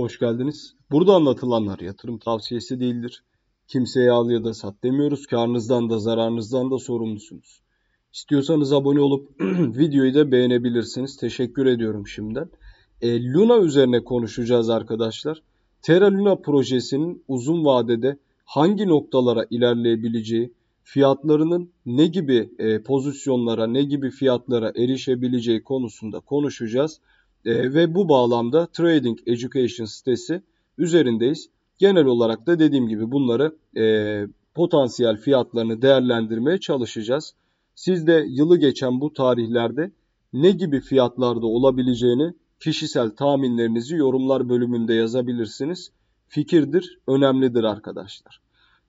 Hoş geldiniz. Burada anlatılanlar yatırım tavsiyesi değildir. Kimseye al ya da sat demiyoruz. Karnınızdan da zararınızdan da sorumlusunuz. İstiyorsanız abone olup videoyu da beğenebilirsiniz. Teşekkür ediyorum şimdiden. E, Luna üzerine konuşacağız arkadaşlar. Terra Luna projesinin uzun vadede hangi noktalara ilerleyebileceği, fiyatlarının ne gibi e, pozisyonlara, ne gibi fiyatlara erişebileceği konusunda konuşacağız. E, ve bu bağlamda Trading Education sitesi üzerindeyiz. Genel olarak da dediğim gibi bunları e, potansiyel fiyatlarını değerlendirmeye çalışacağız. Siz de yılı geçen bu tarihlerde ne gibi fiyatlarda olabileceğini kişisel tahminlerinizi yorumlar bölümünde yazabilirsiniz. Fikirdir, önemlidir arkadaşlar.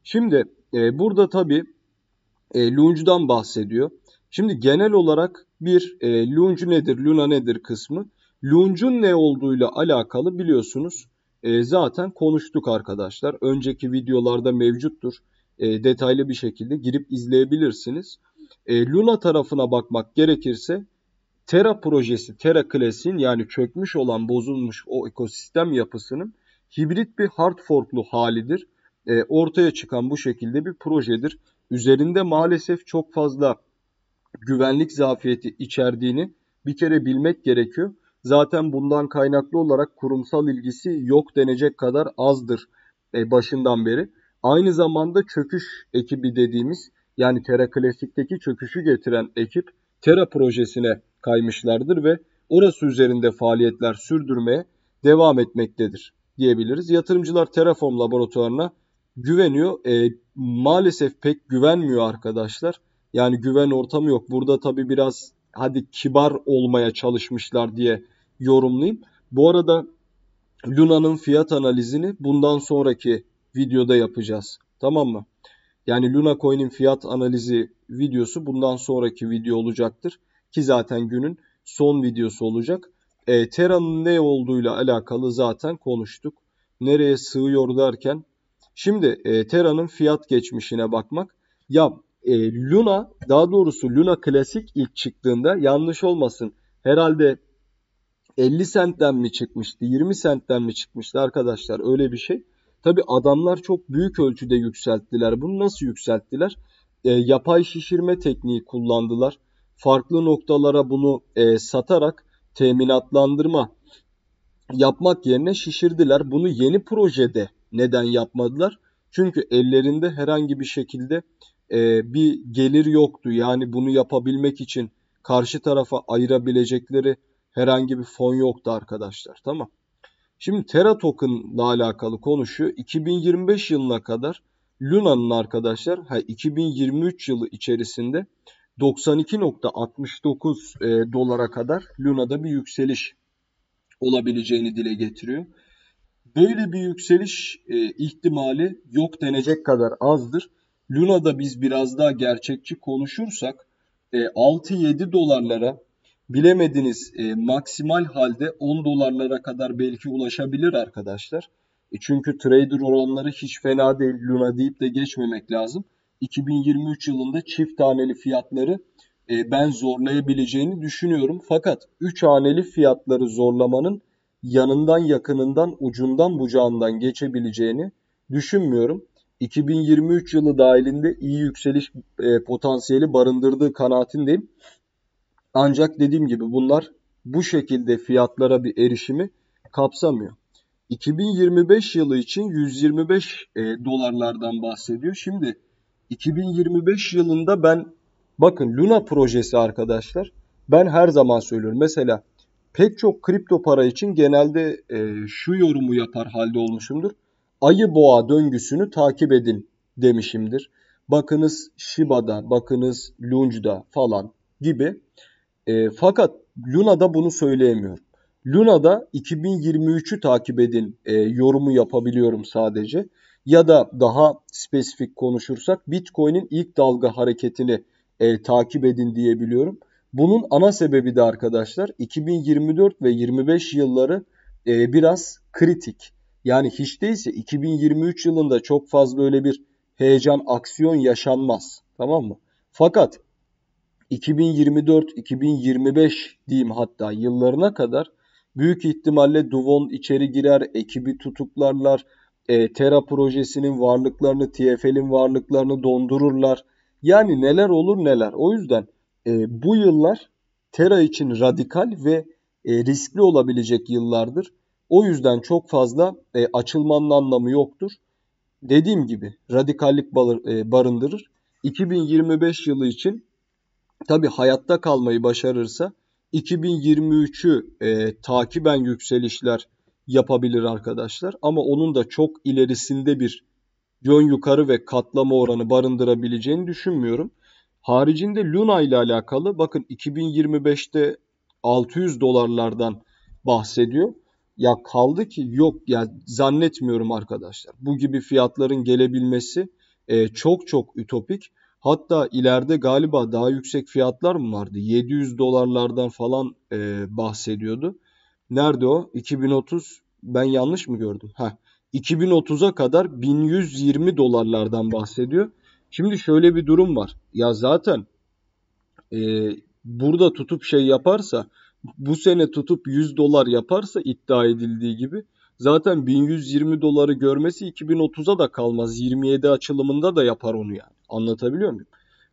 Şimdi e, burada tabi e, Lunge'dan bahsediyor. Şimdi genel olarak bir e, Lunge nedir, Luna nedir kısmı Lunge'un ne olduğuyla alakalı biliyorsunuz e, zaten konuştuk arkadaşlar. Önceki videolarda mevcuttur. E, detaylı bir şekilde girip izleyebilirsiniz. E, Luna tarafına bakmak gerekirse Terra projesi, Terra Classic'in yani çökmüş olan bozulmuş o ekosistem yapısının hibrit bir hard forklu halidir. E, ortaya çıkan bu şekilde bir projedir. Üzerinde maalesef çok fazla güvenlik zafiyeti içerdiğini bir kere bilmek gerekiyor zaten bundan kaynaklı olarak kurumsal ilgisi yok denecek kadar azdır e, başından beri. Aynı zamanda çöküş ekibi dediğimiz yani Terra Klasik'teki çöküşü getiren ekip Terra projesine kaymışlardır ve orası üzerinde faaliyetler sürdürmeye devam etmektedir diyebiliriz. Yatırımcılar Terraform laboratuvarına güveniyor. E, maalesef pek güvenmiyor arkadaşlar. Yani güven ortamı yok. Burada tabii biraz hadi kibar olmaya çalışmışlar diye yorumlayayım. Bu arada Luna'nın fiyat analizini bundan sonraki videoda yapacağız. Tamam mı? Yani Luna Coin'in fiyat analizi videosu bundan sonraki video olacaktır. Ki zaten günün son videosu olacak. E, Terra'nın ne olduğuyla alakalı zaten konuştuk. Nereye sığıyor derken. Şimdi e, Terra'nın fiyat geçmişine bakmak. Ya e, Luna daha doğrusu Luna Klasik ilk çıktığında yanlış olmasın herhalde 50 sentten mi çıkmıştı 20 sentten mi çıkmıştı arkadaşlar öyle bir şey. Tabi adamlar çok büyük ölçüde yükselttiler. Bunu nasıl yükselttiler? E, yapay şişirme tekniği kullandılar. Farklı noktalara bunu e, satarak teminatlandırma yapmak yerine şişirdiler. Bunu yeni projede neden yapmadılar? Çünkü ellerinde herhangi bir şekilde e, bir gelir yoktu. Yani bunu yapabilmek için karşı tarafa ayırabilecekleri herhangi bir fon yoktu arkadaşlar. Tamam. Şimdi Terra Token'la alakalı konuşuyor. 2025 yılına kadar Luna'nın arkadaşlar ha 2023 yılı içerisinde 92.69 e, dolara kadar Luna'da bir yükseliş olabileceğini dile getiriyor. Böyle bir yükseliş e, ihtimali yok denecek kadar azdır. Luna'da biz biraz daha gerçekçi konuşursak 6-7 e, dolarlara bilemediniz e, maksimal halde 10 dolarlara kadar belki ulaşabilir arkadaşlar. E, çünkü trader oranları hiç fena değil Luna deyip de geçmemek lazım. 2023 yılında çift taneli fiyatları ben zorlayabileceğini düşünüyorum. Fakat 3 haneli fiyatları zorlamanın yanından yakınından ucundan bucağından geçebileceğini düşünmüyorum. 2023 yılı dahilinde iyi yükseliş e, potansiyeli barındırdığı kanaatindeyim. Ancak dediğim gibi bunlar bu şekilde fiyatlara bir erişimi kapsamıyor. 2025 yılı için 125 e, dolarlardan bahsediyor. Şimdi 2025 yılında ben bakın Luna projesi arkadaşlar ben her zaman söylüyorum. Mesela pek çok kripto para için genelde e, şu yorumu yapar halde olmuşumdur ayı boğa döngüsünü takip edin demişimdir. Bakınız Shiba'da, bakınız Lunge'da falan gibi. E, fakat Luna'da bunu söyleyemiyorum. Luna'da 2023'ü takip edin e, yorumu yapabiliyorum sadece. Ya da daha spesifik konuşursak Bitcoin'in ilk dalga hareketini e, takip edin diyebiliyorum. Bunun ana sebebi de arkadaşlar 2024 ve 25 yılları e, biraz kritik. Yani hiç değilse 2023 yılında çok fazla öyle bir heyecan, aksiyon yaşanmaz. Tamam mı? Fakat 2024, 2025 diyeyim hatta yıllarına kadar büyük ihtimalle Duvon içeri girer, ekibi tutuklarlar, e, Terra projesinin varlıklarını, TFL'in varlıklarını dondururlar. Yani neler olur neler. O yüzden e, bu yıllar Terra için radikal ve e, riskli olabilecek yıllardır. O yüzden çok fazla e, açılmanın anlamı yoktur. Dediğim gibi radikallik e, barındırır. 2025 yılı için tabi hayatta kalmayı başarırsa 2023'ü e, takiben yükselişler yapabilir arkadaşlar. Ama onun da çok ilerisinde bir yön yukarı ve katlama oranı barındırabileceğini düşünmüyorum. Haricinde Luna ile alakalı bakın 2025'te 600 dolarlardan bahsediyor. Ya kaldı ki yok ya zannetmiyorum arkadaşlar. Bu gibi fiyatların gelebilmesi e, çok çok ütopik. Hatta ileride galiba daha yüksek fiyatlar mı vardı? 700 dolarlardan falan e, bahsediyordu. Nerede o? 2030 ben yanlış mı gördüm? Ha. 2030'a kadar 1120 dolarlardan bahsediyor. Şimdi şöyle bir durum var. Ya zaten e, burada tutup şey yaparsa bu sene tutup 100 dolar yaparsa iddia edildiği gibi zaten 1120 doları görmesi 2030'a da kalmaz. 27 açılımında da yapar onu yani. Anlatabiliyor muyum?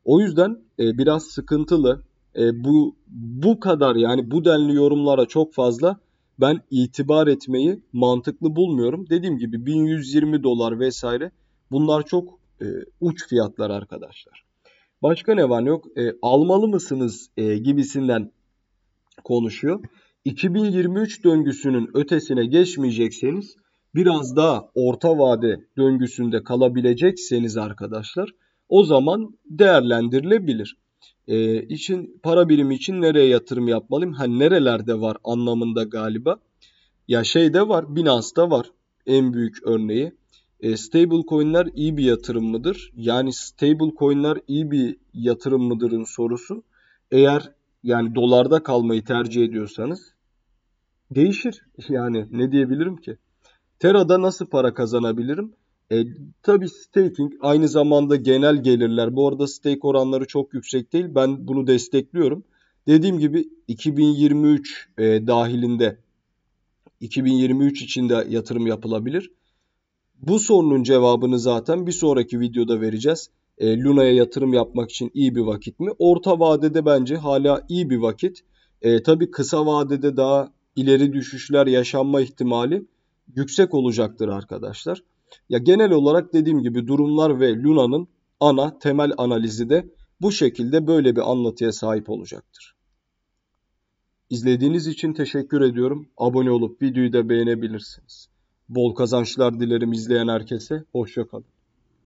O yüzden e, biraz sıkıntılı. E, bu bu kadar yani bu denli yorumlara çok fazla ben itibar etmeyi mantıklı bulmuyorum. Dediğim gibi 1120 dolar vesaire bunlar çok e, uç fiyatlar arkadaşlar. Başka ne var ne yok? E, almalı mısınız e, gibisinden konuşuyor. 2023 döngüsünün ötesine geçmeyecekseniz biraz daha orta vade döngüsünde kalabilecekseniz arkadaşlar o zaman değerlendirilebilir. Ee, için para birimi için nereye yatırım yapmalıyım? Ha nerelerde var anlamında galiba. Ya şey de var, Binance'da var en büyük örneği. E, stable coin'ler iyi bir yatırım mıdır? Yani stable coin'ler iyi bir yatırım mıdırın sorusu. Eğer yani dolarda kalmayı tercih ediyorsanız değişir. Yani ne diyebilirim ki? Tera'da nasıl para kazanabilirim? E, tabii staking aynı zamanda genel gelirler. Bu arada stake oranları çok yüksek değil. Ben bunu destekliyorum. Dediğim gibi 2023 e, dahilinde 2023 içinde yatırım yapılabilir. Bu sorunun cevabını zaten bir sonraki videoda vereceğiz e, Luna'ya yatırım yapmak için iyi bir vakit mi? Orta vadede bence hala iyi bir vakit. E, tabii kısa vadede daha ileri düşüşler yaşanma ihtimali yüksek olacaktır arkadaşlar. Ya genel olarak dediğim gibi durumlar ve Luna'nın ana temel analizi de bu şekilde böyle bir anlatıya sahip olacaktır. İzlediğiniz için teşekkür ediyorum. Abone olup videoyu da beğenebilirsiniz. Bol kazançlar dilerim izleyen herkese. Hoşçakalın.